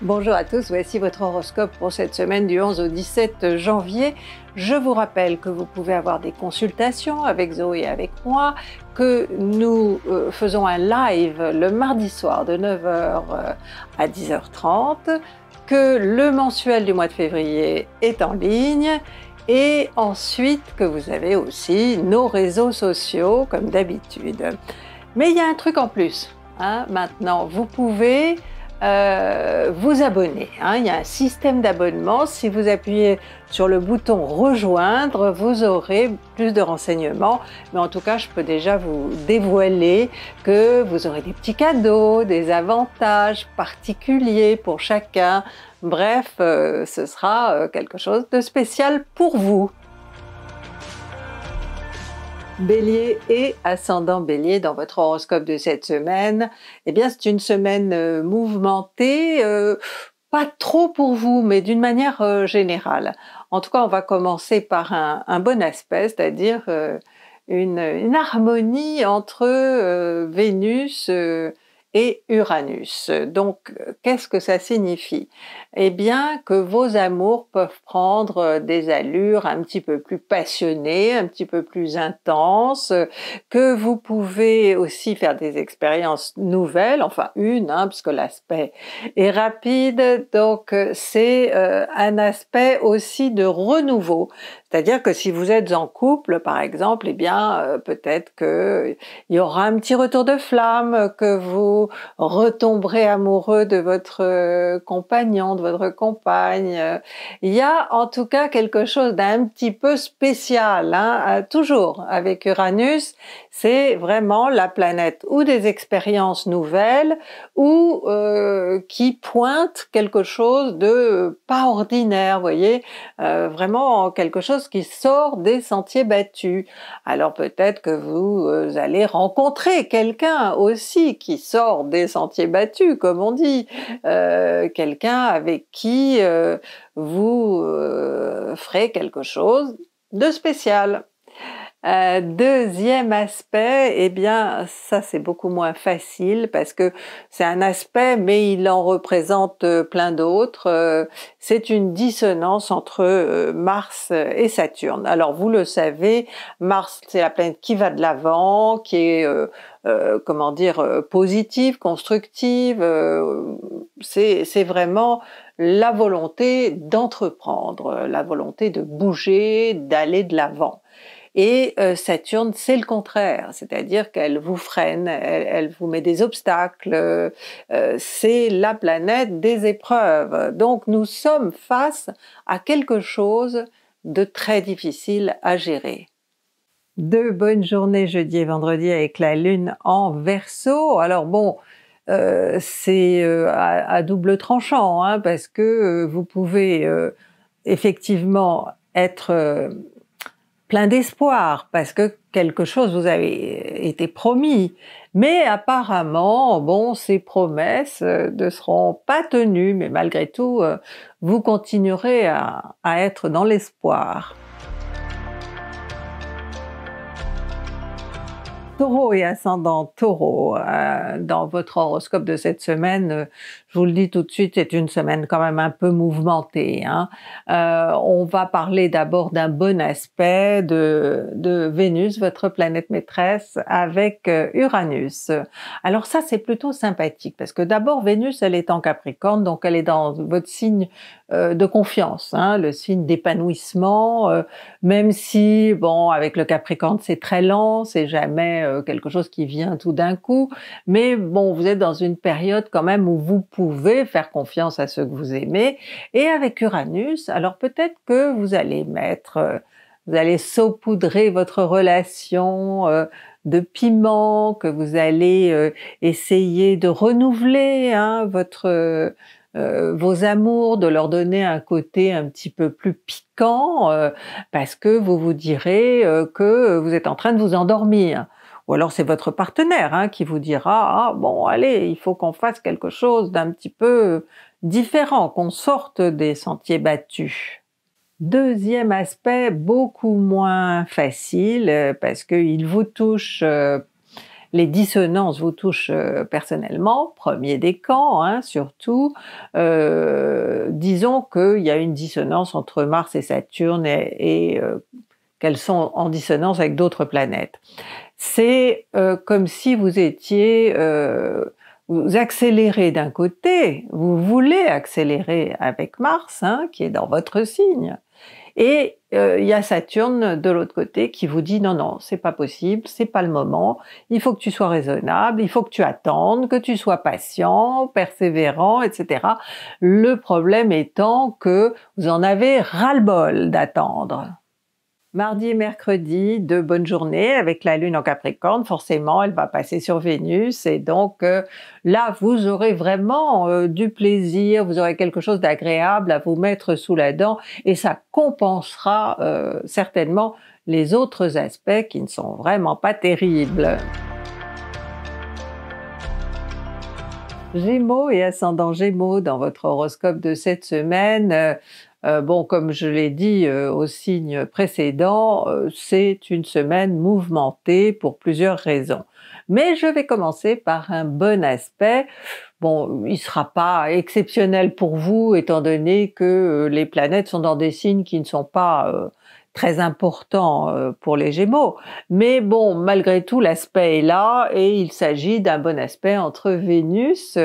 Bonjour à tous, voici votre horoscope pour cette semaine du 11 au 17 janvier. Je vous rappelle que vous pouvez avoir des consultations avec Zoé et avec moi, que nous euh, faisons un live le mardi soir de 9h euh, à 10h30, que le mensuel du mois de février est en ligne et ensuite que vous avez aussi nos réseaux sociaux comme d'habitude. Mais il y a un truc en plus. Hein. maintenant, vous pouvez euh, vous abonner. Hein. Il y a un système d'abonnement. Si vous appuyez sur le bouton rejoindre, vous aurez plus de renseignements. Mais en tout cas, je peux déjà vous dévoiler que vous aurez des petits cadeaux, des avantages particuliers pour chacun. Bref, euh, ce sera euh, quelque chose de spécial pour vous. Bélier et ascendant Bélier dans votre horoscope de cette semaine, eh bien c'est une semaine euh, mouvementée, euh, pas trop pour vous, mais d'une manière euh, générale. En tout cas, on va commencer par un, bon aspect, c'est-à-dire une, harmonie entre Vénus, et Uranus. Donc, qu'est-ce que ça signifie Eh bien, que vos amours peuvent prendre des allures un petit peu plus passionnées, un petit peu plus intenses, que vous pouvez aussi faire des expériences nouvelles, enfin une, hein, puisque l'aspect est rapide. Donc, c'est euh, un aspect aussi de renouveau, c'est-à-dire que si vous êtes en couple, par exemple, eh bien, euh, peut-être qu'il y aura un petit retour de flamme, que vous retomberez amoureux de votre euh, compagnon, de votre compagne. Il y a en tout cas quelque chose d'un petit peu spécial, hein, euh, toujours avec Uranus. C'est vraiment la planète ou des expériences nouvelles ou qui pointe quelque chose de pas ordinaire, vous voyez, vraiment quelque chose qui sort des sentiers battus. Alors peut-être que vous euh, allez rencontrer quelqu'un aussi qui sort des sentiers battus, comme on dit, euh, quelqu'un avec qui euh, vous ferez quelque chose de spécial. Euh, deuxième aspect, eh bien ça c'est beaucoup moins facile parce que c'est un aspect mais il en représente euh, plein d'autres. Euh, c'est une dissonance entre Mars et Saturne. Alors vous le savez, Mars c'est la planète qui va de l'avant, qui est comment dire positive, constructive. c'est vraiment la volonté d'entreprendre, la volonté de bouger, d'aller de l'avant. Et euh, Saturne, c'est le contraire, c'est-à-dire qu'elle vous freine, elle, vous met des obstacles, euh, c'est la planète des épreuves. Donc nous sommes face à quelque chose de très difficile à gérer. Deux bonnes journées jeudi et vendredi avec la Lune en verso. Alors bon, euh, c'est à, double tranchant, hein, parce que vous pouvez effectivement être plein d'espoir parce que quelque chose vous avait euh, été promis. Mais apparemment, bon, ces promesses euh, ne seront pas tenues, mais malgré tout, euh, vous continuerez à, à être dans l'espoir. taureau et ascendant taureau euh, dans votre horoscope de cette semaine, je vous le dis tout de suite, c'est une semaine quand même un peu mouvementée. Hein. Euh, on va parler d'abord d'un bon aspect de, Vénus, votre planète maîtresse, avec euh, Uranus. Alors ça, c'est plutôt sympathique parce que d'abord, Vénus, elle est en Capricorne, donc elle est dans votre signe euh, de confiance, hein, le signe d'épanouissement, euh, même si, bon, avec le Capricorne, c'est très lent, c'est jamais euh, quelque chose qui vient tout d'un coup, mais bon, vous êtes dans une période quand même où vous pouvez faire confiance à ceux que vous aimez, et avec Uranus, alors peut-être que vous allez mettre, vous allez saupoudrer votre relation, de piment, que vous allez essayer de renouveler hein, votre euh, vos amours, de leur donner un côté un petit peu plus piquant, euh, parce que vous vous direz euh, que vous êtes en train de vous endormir. Ou alors c'est votre partenaire hein, qui vous dira ah, bon allez il faut qu'on fasse quelque chose d'un petit peu différent, qu'on sorte des sentiers battus. Deuxième aspect, beaucoup moins facile parce qu'il vous touche les dissonances vous touchent euh, personnellement, premier des camps hein, surtout, euh, disons qu'il y a une dissonance entre Mars et Saturne et, euh, qu'elles sont en dissonance avec d'autres planètes. C'est euh, comme si vous étiez vous accélérez d'un côté, vous voulez accélérer avec Mars, hein, qui est dans votre signe, et euh, il y a Saturne de l'autre côté qui vous dit non non c'est pas possible c'est pas le moment il faut que tu sois raisonnable il faut que tu attendes que tu sois patient persévérant etc le problème étant que vous en avez ras le bol d'attendre Mardi et mercredi, de bonnes journées avec la Lune en Capricorne. Forcément, elle va passer sur Vénus et donc euh, là, vous aurez vraiment euh, du plaisir, vous aurez quelque chose d'agréable à vous mettre sous la dent et ça compensera euh, certainement les autres aspects qui ne sont vraiment pas terribles. Gémeaux et ascendant Gémeaux dans votre horoscope de cette semaine, euh, bon, comme je l'ai dit euh, au signe précédent, euh, c'est une semaine mouvementée pour plusieurs raisons. Mais je vais commencer par un bon aspect. Bon, il sera pas exceptionnel pour vous étant donné que les planètes sont dans des signes qui ne sont pas très importants pour les Gémeaux. Mais bon, malgré tout, l'aspect est là et il s'agit d'un bon aspect entre Vénus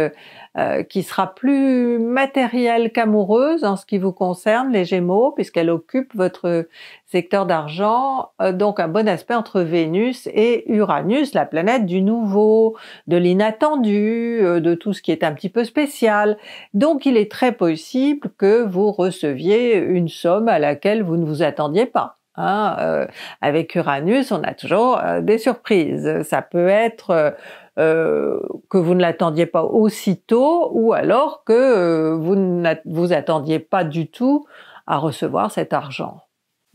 euh, qui sera plus matérielle qu'amoureuse en ce qui vous concerne, les Gémeaux, puisqu'elle occupe votre secteur d'argent, euh, donc un bon aspect entre Vénus et Uranus, la planète du nouveau, de l'inattendu, euh, de tout ce qui est un petit peu spécial. Donc il est très possible que vous receviez une somme à laquelle vous ne vous attendiez pas. Hein, avec Uranus, on a toujours des surprises. Ça peut être euh, que vous ne l'attendiez pas aussitôt ou alors que euh, vous ne vous attendiez pas du tout à recevoir cet argent.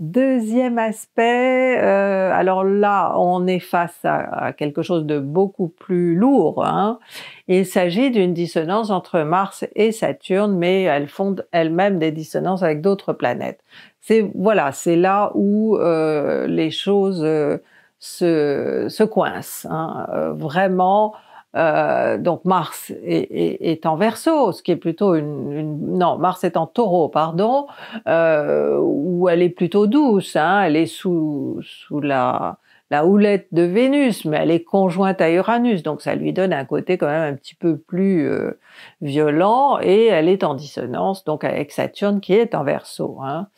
Deuxième aspect, euh, alors là, on est face à, quelque chose de beaucoup plus lourd. Hein. Il s'agit d'une dissonance entre Mars et Saturne, mais elles font elles-mêmes des dissonances avec d'autres planètes. C'est voilà, c'est là où euh, les choses euh, se, se hein. euh, vraiment, euh, donc Mars est, en verso, ce qui est plutôt une, non Mars est en taureau pardon, euh, où elle est plutôt douce, hein. elle est sous sous la la houlette de Vénus, mais elle est conjointe à Uranus, donc ça lui donne un côté quand même un petit peu plus euh, violent, et elle est en dissonance donc avec Saturne qui est en verso. Hein.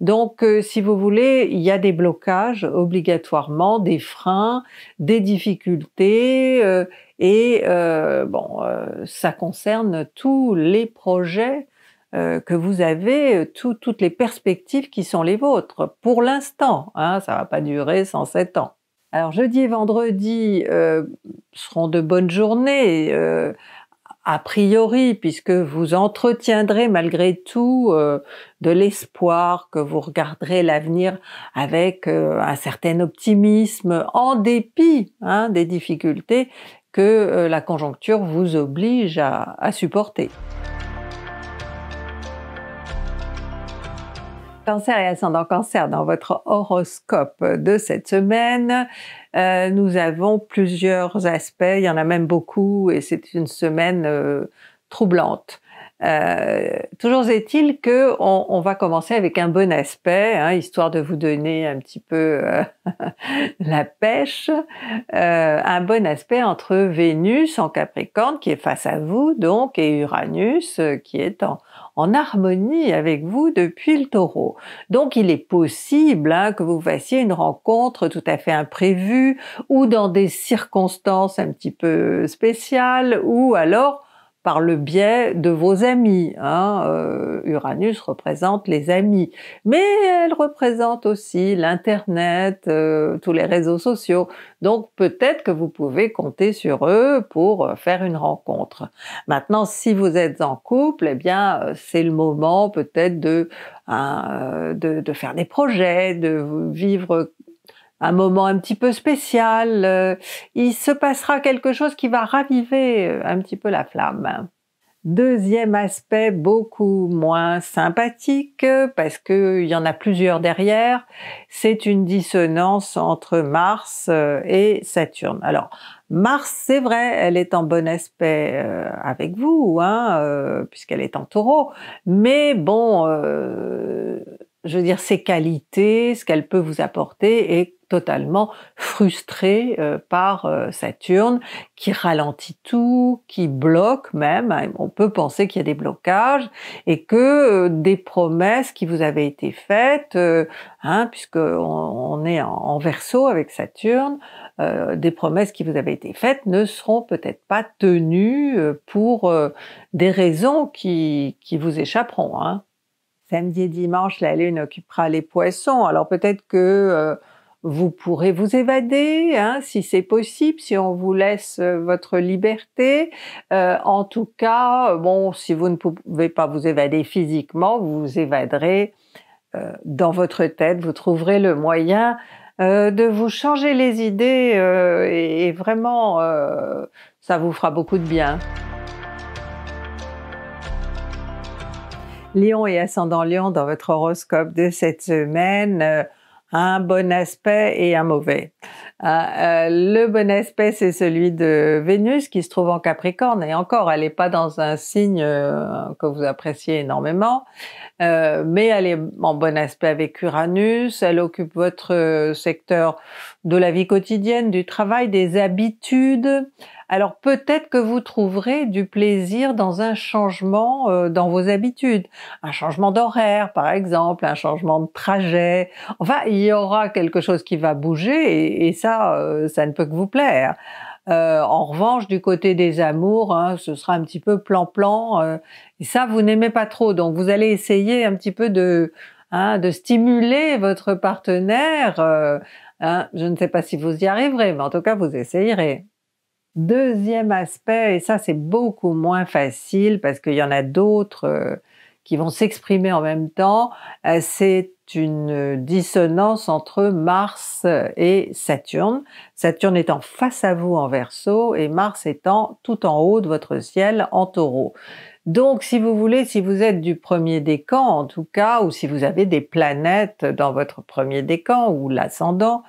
Donc, euh, si vous voulez, il y a des blocages obligatoirement, des freins, des difficultés. Euh, et bon, ça concerne tous les projets que vous avez, toutes les perspectives qui sont les vôtres pour l'instant. Hein, ça va pas durer 107 ans. Alors jeudi et vendredi euh, seront de bonnes journées, euh, a priori, puisque vous entretiendrez malgré tout euh, de l'espoir, que vous regarderez l'avenir avec un certain optimisme, en dépit hein, des difficultés que la conjoncture vous oblige à supporter. cancer et ascendant cancer dans votre horoscope de cette semaine. Euh, nous avons plusieurs aspects, il y en a même beaucoup et c'est une semaine euh, troublante. Euh, toujours est-il que on, va commencer avec un bon aspect, hein, histoire de vous donner un petit peu la pêche. un bon aspect entre Vénus en Capricorne qui est face à vous donc et Uranus qui est en, en harmonie avec vous depuis le taureau. Donc il est possible hein, que vous fassiez une rencontre tout à fait imprévue ou dans des circonstances un petit peu spéciales ou alors par le biais de vos amis. Hein, euh, Uranus représente les amis, mais elle représente aussi l'Internet, euh, tous les réseaux sociaux. Donc peut-être que vous pouvez compter sur eux pour euh, faire une rencontre. Maintenant, si vous êtes en couple, eh bien c'est le moment peut-être de, hein, de, de faire des projets, de vivre un moment un petit peu spécial. Euh, il se passera quelque chose qui va raviver euh, un petit peu la flamme. Deuxième aspect beaucoup moins sympathique, parce qu'il y en a plusieurs derrière, c'est une dissonance entre Mars euh, et Saturne. Alors, Mars, c'est vrai, elle est en bon aspect avec vous, hein, puisqu'elle est en taureau, mais bon, je veux dire, ses qualités, ce qu'elle peut vous apporter est totalement frustrée euh, par euh, Saturne qui ralentit tout, qui bloque même. Hein. On peut penser qu'il y a des blocages et que euh, des promesses qui vous avaient été faites, hein, on, est en, verso avec Saturne, des promesses qui vous avaient été faites ne seront peut-être pas tenues pour des raisons qui, qui vous échapperont. Hein. Samedi et dimanche, la Lune occupera les poissons. Alors peut-être que euh, vous pourrez vous évader, hein, si c'est possible, si on vous laisse euh, votre liberté. Euh, en tout cas, bon, si vous ne pouvez pas vous évader physiquement, vous vous évaderez dans votre tête. Vous trouverez le moyen de vous changer les idées et, vraiment, ça vous fera beaucoup de bien. Lion et ascendant Lion dans votre horoscope de cette semaine euh, un bon aspect et un mauvais. Euh, euh, le bon aspect, c'est celui de Vénus qui se trouve en Capricorne et encore, elle n'est pas dans un signe que vous appréciez énormément, mais elle est en bon aspect avec Uranus, elle occupe votre secteur de la vie quotidienne, du travail, des habitudes alors peut-être que vous trouverez du plaisir dans un changement euh, dans vos habitudes, un changement d'horaire par exemple, un changement de trajet. Enfin, il y aura quelque chose qui va bouger et, ça, euh, ça ne peut que vous plaire. Euh, en revanche, du côté des amours, hein, ce sera un petit peu plan-plan. et ça, vous n'aimez pas trop. Donc, vous allez essayer un petit peu de, hein, de stimuler votre partenaire. Hein. je ne sais pas si vous y arriverez, mais en tout cas, vous essayerez. Deuxième aspect, et ça c'est beaucoup moins facile parce qu'il y en a d'autres euh, qui vont s'exprimer en même temps, euh, c'est une dissonance entre Mars et Saturne. Saturne étant face à vous en verso et Mars étant tout en haut de votre ciel en taureau. Donc, si vous voulez, si vous êtes du premier décan, en tout cas, ou si vous avez des planètes dans votre premier décan ou l'ascendant,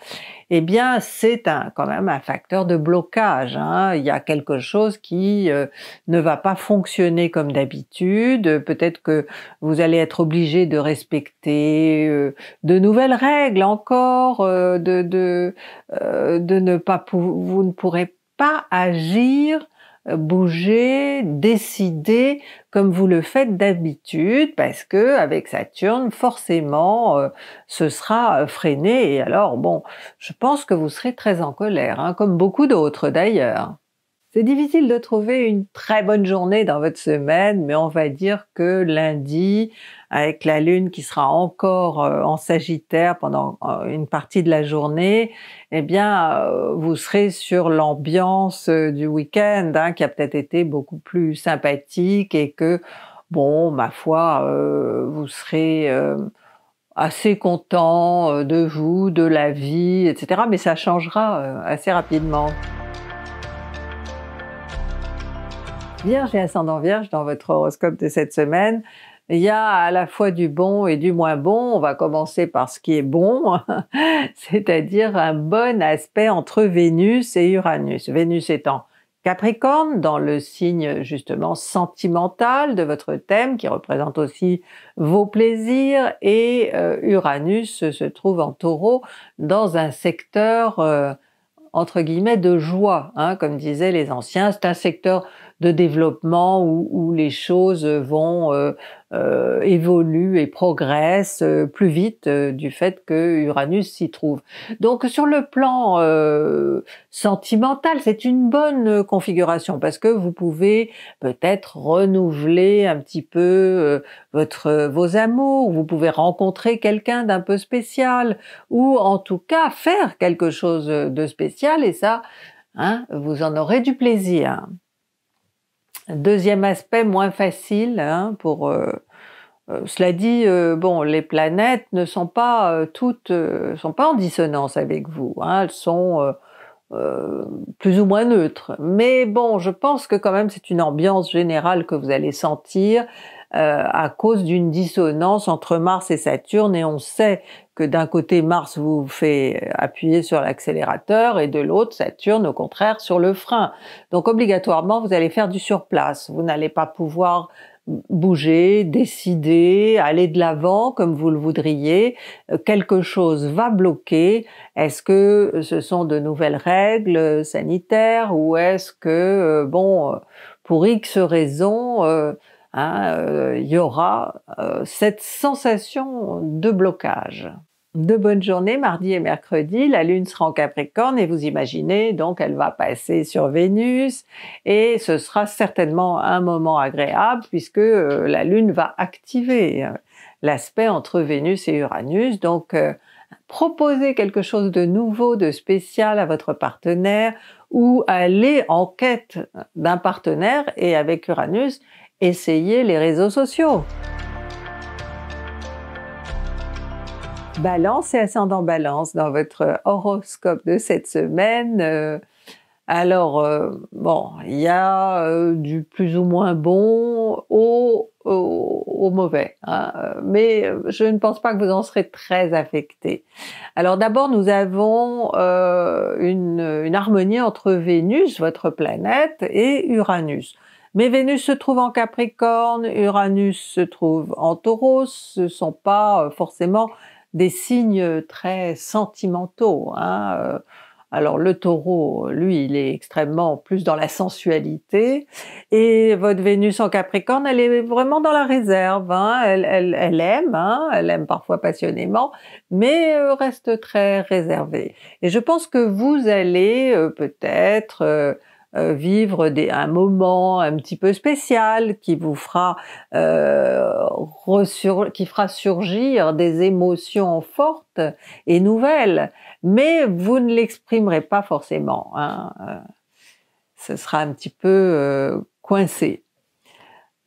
eh bien, c'est quand même un facteur de blocage. Hein. Il y a quelque chose qui euh, ne va pas fonctionner comme d'habitude. Peut-être que vous allez être obligé de respecter euh, de nouvelles règles encore, euh, de, de ne pas, vous ne pourrez pas agir bouger, décider comme vous le faites d'habitude, parce que avec Saturne, forcément, euh, ce sera euh, freiné. Et alors, bon, je pense que vous serez très en colère, hein, comme beaucoup d'autres d'ailleurs. C'est difficile de trouver une très bonne journée dans votre semaine, mais on va dire que lundi, avec la Lune qui sera encore euh, en Sagittaire pendant euh, une partie de la journée, eh bien, euh, vous serez sur l'ambiance du week-end, hein, qui a peut-être été beaucoup plus sympathique et que, bon, ma foi, vous serez... assez content de vous, de la vie, etc. Mais ça changera assez rapidement. Vierge et ascendant Vierge dans votre horoscope de cette semaine. Il y a à la fois du bon et du moins bon. On va commencer par ce qui est bon, c'est-à-dire un bon aspect entre Vénus et Uranus. Vénus étant Capricorne, dans le signe justement sentimental de votre thème, qui représente aussi vos plaisirs, et euh, Uranus se trouve en taureau dans un secteur euh, entre guillemets de joie, hein, comme disaient les anciens. C'est un secteur de développement où, les choses vont euh, euh, évoluer et progressent euh, plus vite du fait que Uranus s'y trouve. Donc sur le plan sentimental, c'est une bonne configuration parce que vous pouvez peut-être renouveler un petit peu votre vos amours, vous pouvez rencontrer quelqu'un d'un peu spécial ou en tout cas faire quelque chose de spécial et ça, hein, vous en aurez du plaisir. Deuxième aspect, moins facile hein, pour... Euh, euh, cela dit, euh, bon, les planètes ne sont pas toutes, sont pas en dissonance avec vous. Hein. elles sont plus ou moins neutres. Mais bon, je pense que quand même c'est une ambiance générale que vous allez sentir euh, à cause d'une dissonance entre Mars et Saturne et on sait que d'un côté Mars vous fait appuyer sur l'accélérateur et de l'autre Saturne au contraire sur le frein. Donc obligatoirement vous allez faire du surplace, vous n'allez pas pouvoir bouger, décider, aller de l'avant comme vous le voudriez, euh, quelque chose va bloquer. Est-ce que ce sont de nouvelles règles sanitaires ou est-ce que, euh, bon, pour X raisons, Hein, euh, il y aura euh, cette sensation de blocage. De bonnes journées mardi et mercredi, la Lune sera en Capricorne et vous imaginez donc elle va passer sur Vénus et ce sera certainement un moment agréable puisque euh, la Lune va activer l'aspect entre Vénus et Uranus. Donc proposez quelque chose de nouveau, de spécial à votre partenaire ou aller en quête d'un partenaire et avec Uranus, Essayez les réseaux sociaux. Balance et ascendant balance dans votre horoscope de cette semaine. Euh, alors, euh, bon, il y a euh, du plus ou moins bon au, mauvais, hein. mais je ne pense pas que vous en serez très affecté. Alors d'abord, nous avons une, une harmonie entre Vénus, votre planète, et Uranus. Mais Vénus se trouve en Capricorne, Uranus se trouve en Taureau, ce ne sont pas euh, forcément des signes très sentimentaux. Hein, euh. Alors le taureau, lui, il est extrêmement plus dans la sensualité. Et votre Vénus en Capricorne, elle est vraiment dans la réserve. Hein. Elle, aime, hein. elle aime parfois passionnément, mais euh, reste très réservée. Et je pense que vous allez peut-être... Euh, vivre des, un moment un petit peu spécial qui vous fera euh, qui fera surgir des émotions fortes et nouvelles, mais vous ne l'exprimerez pas forcément. Hein. Euh. Ce sera un petit peu euh, coincé.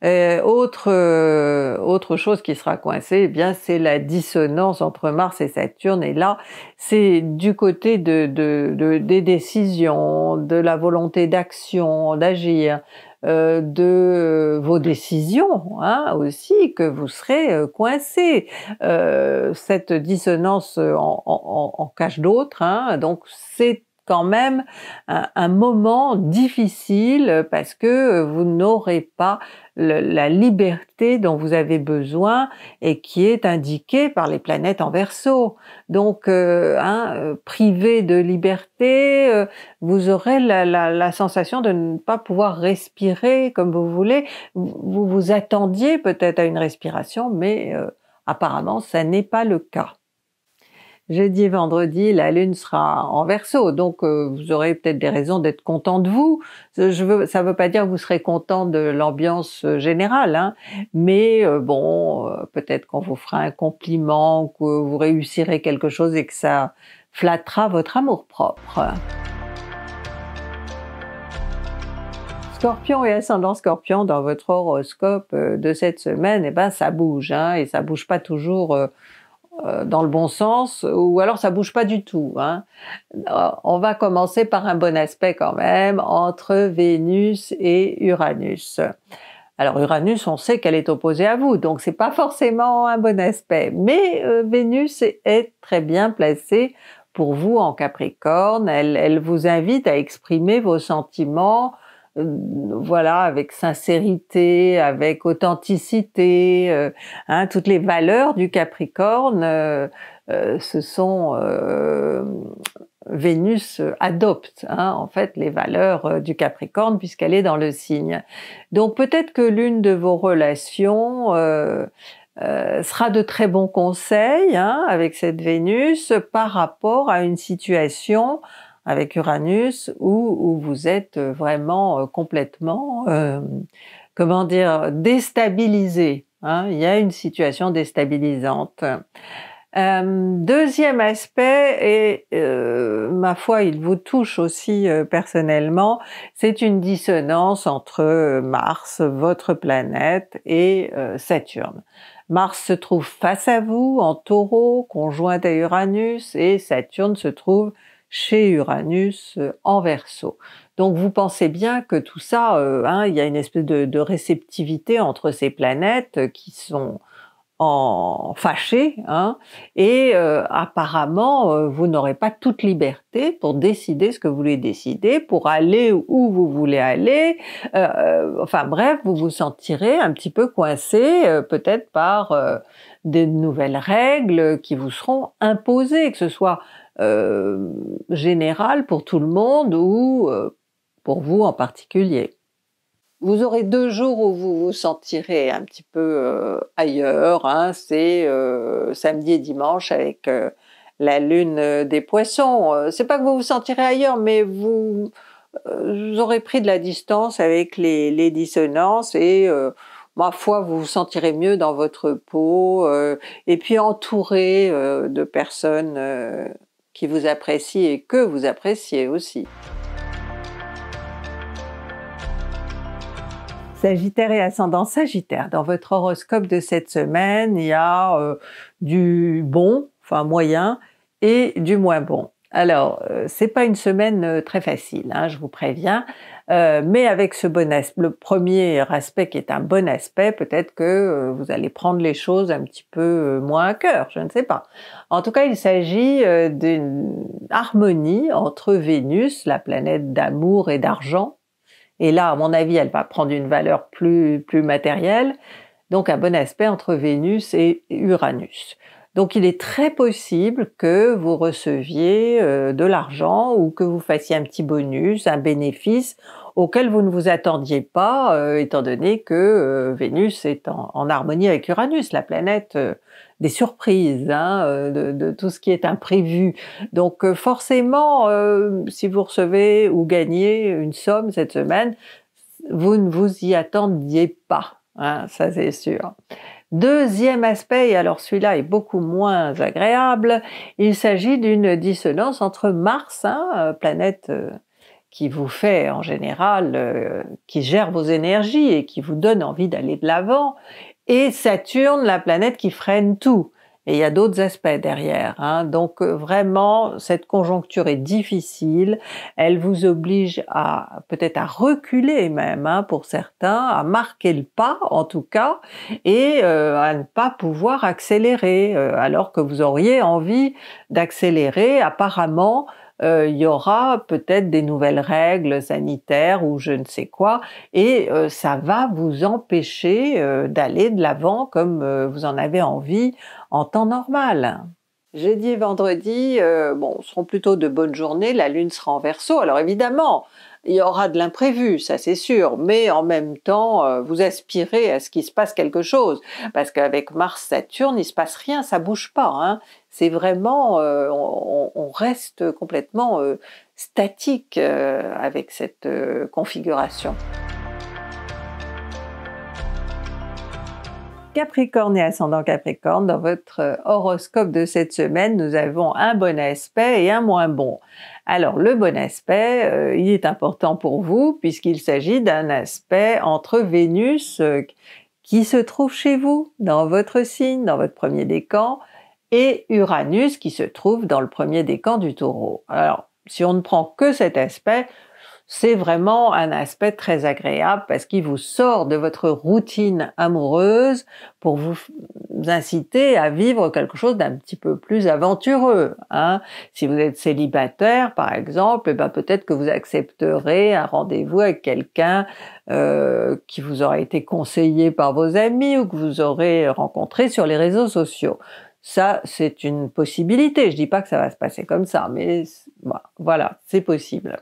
Euh, autre, euh, autre chose qui sera coincée, eh bien, c'est la dissonance entre Mars et Saturne. Et là, c'est du côté de, de, de, des décisions, de la volonté d'action, d'agir, euh, de vos décisions hein, aussi que vous serez coincé. cette dissonance en, en, en cache d'autres, hein, donc c'est quand même un, moment difficile parce que vous n'aurez pas la liberté dont vous avez besoin et qui est indiquée par les planètes en verso. Donc, euh, hein, euh, privé de liberté, euh, vous aurez la, sensation de ne pas pouvoir respirer comme vous voulez. Vous vous attendiez peut-être à une respiration, mais apparemment, ça n'est pas le cas jeudi vendredi, la lune sera en verso, donc euh, vous aurez peut-être des raisons d'être content de vous. Euh, je veux, ça ne veut pas dire que vous serez content de l'ambiance euh, générale, hein. mais bon, peut-être qu'on vous fera un compliment, que vous réussirez quelque chose et que ça flattera votre amour-propre. Scorpion et ascendant Scorpion dans votre horoscope de cette semaine, eh ben ça bouge, hein, et ça bouge pas toujours euh, dans le bon sens, ou alors ça bouge pas du tout. Hein. Euh, on va commencer par un bon aspect quand même entre Vénus et Uranus. Alors Uranus, on sait qu'elle est opposée à vous, donc c'est pas forcément un bon aspect. Mais euh, Vénus est très bien placée pour vous en Capricorne. elle vous invite à exprimer vos sentiments, euh, voilà, avec sincérité, avec authenticité, euh, hein, toutes les valeurs du Capricorne, euh, ce sont Vénus adopte hein, en fait les valeurs du Capricorne puisqu'elle est dans le signe. Donc peut-être que l'une de vos relations sera de très bons conseils hein, avec cette Vénus par rapport à une situation avec Uranus où, vous êtes euh, vraiment euh, complètement, euh, comment dire, déstabilisé. Hein. Il y a une situation déstabilisante. deuxième aspect, et ma foi, il vous touche aussi personnellement, c'est une dissonance entre Mars, votre planète, et Saturne. Mars se trouve face à vous en taureau, conjointe à Uranus, et Saturne se trouve chez Uranus euh, en verso. Donc vous pensez bien que tout ça, euh, hein, il y a une espèce de, réceptivité entre ces planètes qui sont en fâchées, hein, et euh, apparemment vous n'aurez pas toute liberté pour décider ce que vous voulez décider, pour aller où vous voulez aller. enfin bref, vous vous sentirez un petit peu coincé, peut-être par des nouvelles règles qui vous seront imposées, que ce soit euh, Général pour tout le monde ou euh, pour vous en particulier. Vous aurez deux jours où vous vous sentirez un petit peu euh, ailleurs, hein, c'est samedi et dimanche avec la lune des poissons. C'est pas que vous vous sentirez ailleurs, mais vous, vous aurez pris de la distance avec les, les dissonances et ma foi, vous vous sentirez mieux dans votre peau et puis entouré de personnes qui vous appréciez et que vous appréciez aussi. Sagittaire et ascendant Sagittaire, dans votre horoscope de cette semaine, il y a euh, du bon, enfin moyen, et du moins bon. Alors, ce euh, c'est pas une semaine euh, très facile, hein, je vous préviens. Euh, mais avec ce bon aspect, le premier aspect qui est un bon aspect, peut-être que euh, vous allez prendre les choses un petit peu euh, moins à cœur, je ne sais pas. En tout cas, il s'agit d'une harmonie entre Vénus, la planète d'amour et d'argent, et là, à mon avis, elle va prendre une valeur plus, plus matérielle, donc un bon aspect entre Vénus et Uranus. Donc il est très possible que vous receviez euh, de l'argent ou que vous fassiez un petit bonus, un bénéfice auquel vous ne vous attendiez pas, euh, étant donné que euh, Vénus est en, harmonie avec Uranus, la planète des surprises, hein, de, tout ce qui est imprévu. Donc forcément, si vous recevez ou gagnez une somme cette semaine, vous ne vous y attendiez pas, hein, ça c'est sûr. Deuxième aspect, et alors celui-là est beaucoup moins agréable, il s'agit d'une dissonance entre Mars, hein, euh, planète euh, qui vous fait en général, euh, qui gère vos énergies et qui vous donne envie d'aller de l'avant, et Saturne, la planète qui freine tout. Et il y a d'autres aspects derrière. Hein. Donc euh, vraiment, cette conjoncture est difficile. Elle vous oblige à peut-être à reculer même hein, pour certains, à marquer le pas en tout cas, et euh, à ne pas pouvoir accélérer euh, alors que vous auriez envie d'accélérer apparemment euh, il y aura peut-être des nouvelles règles sanitaires ou je ne sais quoi, et euh, ça va vous empêcher euh, d'aller de l'avant comme vous en avez envie en temps normal. Jeudi et vendredi, bon, seront plutôt de bonnes journées, la lune sera en verso, alors évidemment, il y aura de l'imprévu, ça c'est sûr, mais en même temps, euh, vous aspirez à ce qu'il se passe quelque chose, parce qu'avec Mars-Saturne, il se passe rien, ça bouge pas. Hein. C'est vraiment, euh, on, reste complètement euh, statique avec cette configuration. Capricorne et ascendant Capricorne, dans votre euh, horoscope de cette semaine, nous avons un bon aspect et un moins bon. Alors le bon aspect, euh, il est important pour vous puisqu'il s'agit d'un aspect entre Vénus euh, qui se trouve chez vous, dans votre signe, dans votre premier décan, et Uranus qui se trouve dans le premier décan du taureau. Alors si on ne prend que cet aspect, c'est vraiment un aspect très agréable parce qu'il vous sort de votre routine amoureuse pour vous inciter à vivre quelque chose d'un petit peu plus aventureux. Hein. Si vous êtes célibataire, par exemple, eh ben, peut-être que vous accepterez un rendez-vous avec quelqu'un euh, qui vous aura été conseillé par vos amis ou que vous aurez rencontré sur les réseaux sociaux. Ça, c'est une possibilité. Je dis pas que ça va se passer comme ça, mais voilà, c'est possible.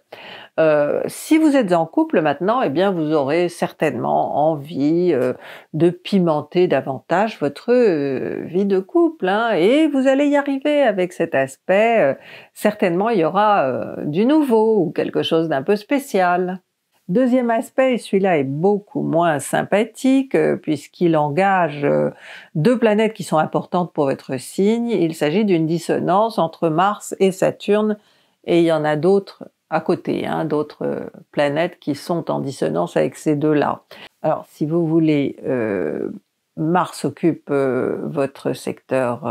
Euh, si vous êtes en couple maintenant, eh bien, vous aurez certainement envie euh, de pimenter davantage votre euh, vie de couple, hein, et vous allez y arriver avec cet aspect. certainement, il y aura du nouveau ou quelque chose d'un peu spécial. Deuxième aspect, celui-là est beaucoup moins sympathique euh, puisqu'il engage euh, deux planètes qui sont importantes pour votre signe. Il s'agit d'une dissonance entre Mars et Saturne et il y en a d'autres à côté, hein, d'autres euh, planètes qui sont en dissonance avec ces deux-là. Alors si vous voulez, Mars occupe votre secteur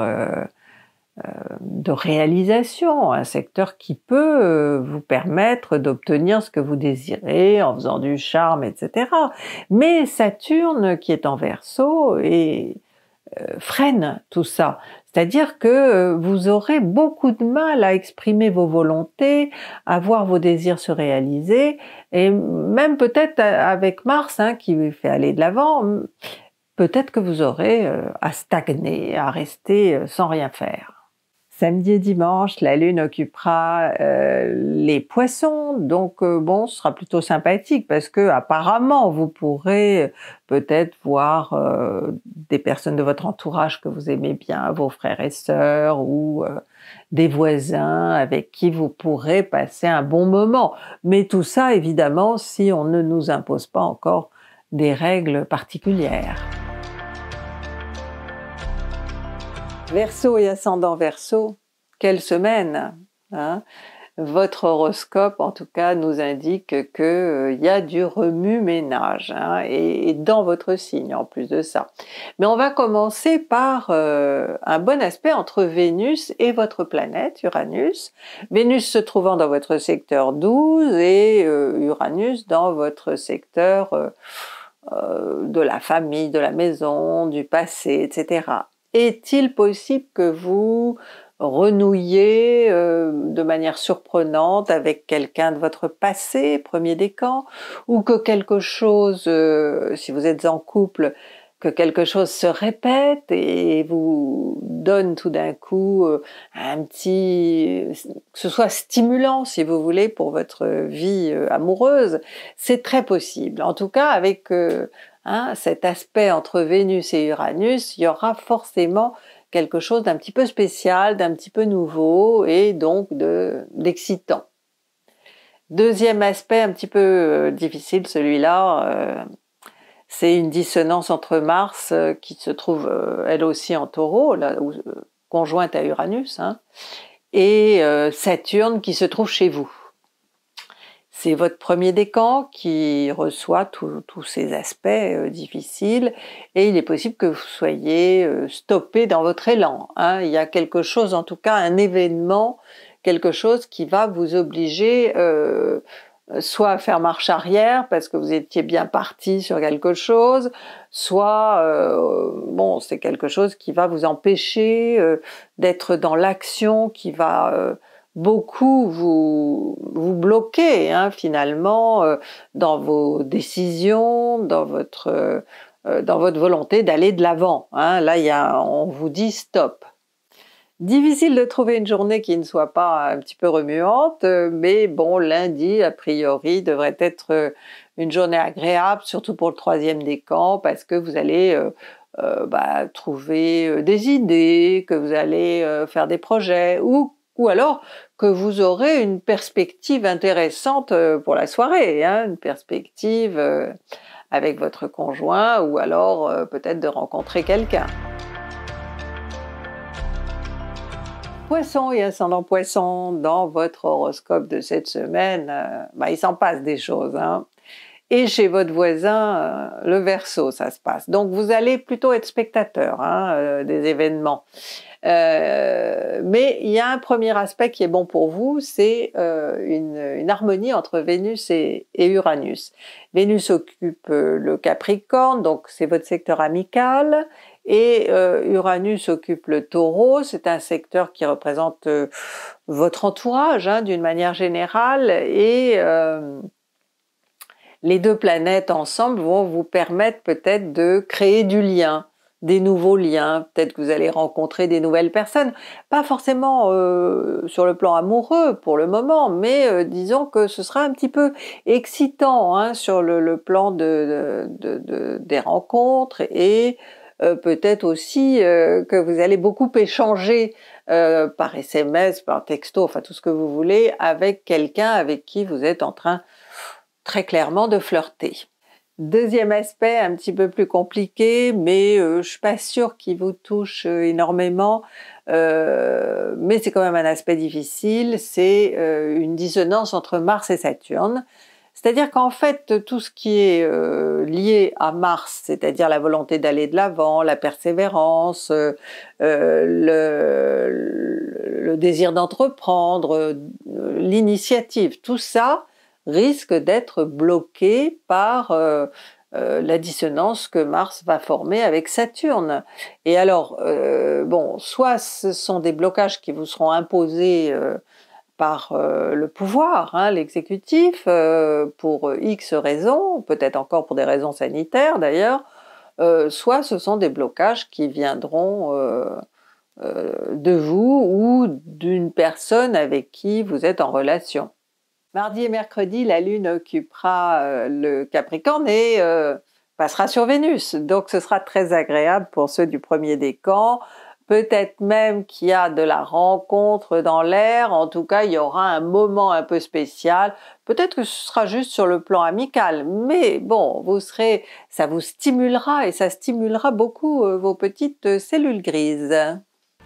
de réalisation, un secteur qui peut euh, vous permettre d'obtenir ce que vous désirez en faisant du charme, etc. Mais Saturne, qui est en verso, et, euh, freine tout ça. C'est-à-dire que euh, vous aurez beaucoup de mal à exprimer vos volontés, à voir vos désirs se réaliser, et même peut-être avec Mars hein, qui fait aller de l'avant, peut-être que vous aurez à stagner, à rester sans rien faire. Samedi et dimanche, la Lune occupera euh, les poissons, donc euh, bon, ce sera plutôt sympathique parce que apparemment vous pourrez euh, peut-être voir des personnes de votre entourage que vous aimez bien, vos frères et sœurs ou des voisins avec qui vous pourrez passer un bon moment. Mais tout ça, évidemment, si on ne nous impose pas encore des règles particulières. Verseau et ascendant Verseau, quelle semaine hein. votre horoscope, en tout cas, nous indique qu'il euh, y a du remue-ménage, hein, et, dans votre signe en plus de ça. Mais on va commencer par euh, un bon aspect entre Vénus et votre planète, Uranus. Vénus se trouvant dans votre secteur 12 et euh, Uranus dans votre secteur de la famille, de la maison, du passé, etc. Est-il possible que vous renouiez euh, de manière surprenante avec quelqu'un de votre passé, premier décan, ou que quelque chose, euh, si vous êtes en couple, que quelque chose se répète et vous donne tout d'un coup euh, un petit, que ce soit stimulant si vous voulez pour votre vie amoureuse, c'est très possible. En tout cas, avec Hein, cet aspect entre Vénus et Uranus, il y aura forcément quelque chose d'un petit peu spécial, d'un petit peu nouveau et donc d'excitant. Deuxième aspect un petit peu euh, difficile, celui-là, euh, c'est une dissonance entre Mars euh, qui se trouve elle aussi en taureau, conjointe à Uranus, hein, et Saturne qui se trouve chez vous. C'est votre premier décan qui reçoit tous ces aspects euh, difficiles et il est possible que vous soyez euh, stoppé dans votre élan. Hein. Il y a quelque chose, en tout cas un événement, quelque chose qui va vous obliger euh, soit à faire marche arrière parce que vous étiez bien parti sur quelque chose, soit bon c'est quelque chose qui va vous empêcher d'être dans l'action, qui va beaucoup vous, vous bloquez hein, finalement euh, dans vos décisions, dans votre, euh, euh, dans votre volonté d'aller de l'avant. Hein. Là, y a, on vous dit stop. Difficile de trouver une journée qui ne soit pas un petit peu remuante, mais bon, lundi, a priori, devrait être une journée agréable, surtout pour le troisième décan, parce que vous allez bah, trouver des idées, que vous allez faire des projets, ou ou alors que vous aurez une perspective intéressante euh, pour la soirée, hein, une perspective euh, avec votre conjoint ou alors euh, peut-être de rencontrer quelqu'un. Poisson et ascendant poisson, dans votre horoscope de cette semaine, bah, il s'en passe des choses. Hein. Et chez votre voisin, le verso, ça se passe. Donc vous allez plutôt être spectateur hein, des événements. Euh, mais il y a un premier aspect qui est bon pour vous, c'est euh, une, harmonie entre Vénus et, Uranus. Vénus occupe euh, le Capricorne, donc c'est votre secteur amical, et Uranus occupe le taureau, c'est un secteur qui représente votre entourage hein, d'une manière générale et les deux planètes ensemble vont vous permettre peut-être de créer du lien des nouveaux liens, peut-être que vous allez rencontrer des nouvelles personnes, pas forcément euh, sur le plan amoureux pour le moment, mais euh, disons que ce sera un petit peu excitant hein, sur le, plan de, des rencontres et euh, peut-être aussi que vous allez beaucoup échanger par SMS, par texto, enfin tout ce que vous voulez, avec quelqu'un avec qui vous êtes en train très clairement de flirter. Deuxième aspect, un petit peu plus compliqué, mais euh, je suis pas sûre qu'il vous touche euh, énormément, euh, mais c'est quand même un aspect difficile, c'est une dissonance entre Mars et Saturne. C'est-à-dire qu'en fait, tout ce qui est lié à Mars, c'est-à-dire la volonté d'aller de l'avant, la persévérance, le, désir d'entreprendre, l'initiative, tout ça, risque d'être bloqué par euh, euh, la dissonance que Mars va former avec Saturne. Et alors, euh, bon, soit ce sont des blocages qui vous seront imposés par le pouvoir, hein, l'exécutif, pour X raisons, peut-être encore pour des raisons sanitaires d'ailleurs, soit ce sont des blocages qui viendront de vous ou d'une personne avec qui vous êtes en relation. Mardi et mercredi, la Lune occupera euh, le Capricorne et euh, passera sur Vénus. Donc ce sera très agréable pour ceux du premier décan. Peut-être même qu'il y a de la rencontre dans l'air. En tout cas, il y aura un moment un peu spécial. Peut-être que ce sera juste sur le plan amical, mais bon, vous serez, ça vous stimulera et ça stimulera beaucoup euh, vos petites cellules grises.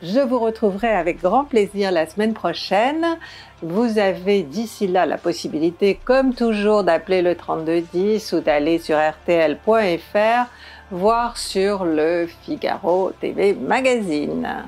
Je vous retrouverai avec grand plaisir la semaine prochaine. Vous avez d'ici là la possibilité, comme toujours, d'appeler le 3210 ou d'aller sur rtl.fr, voire sur le Figaro TV Magazine.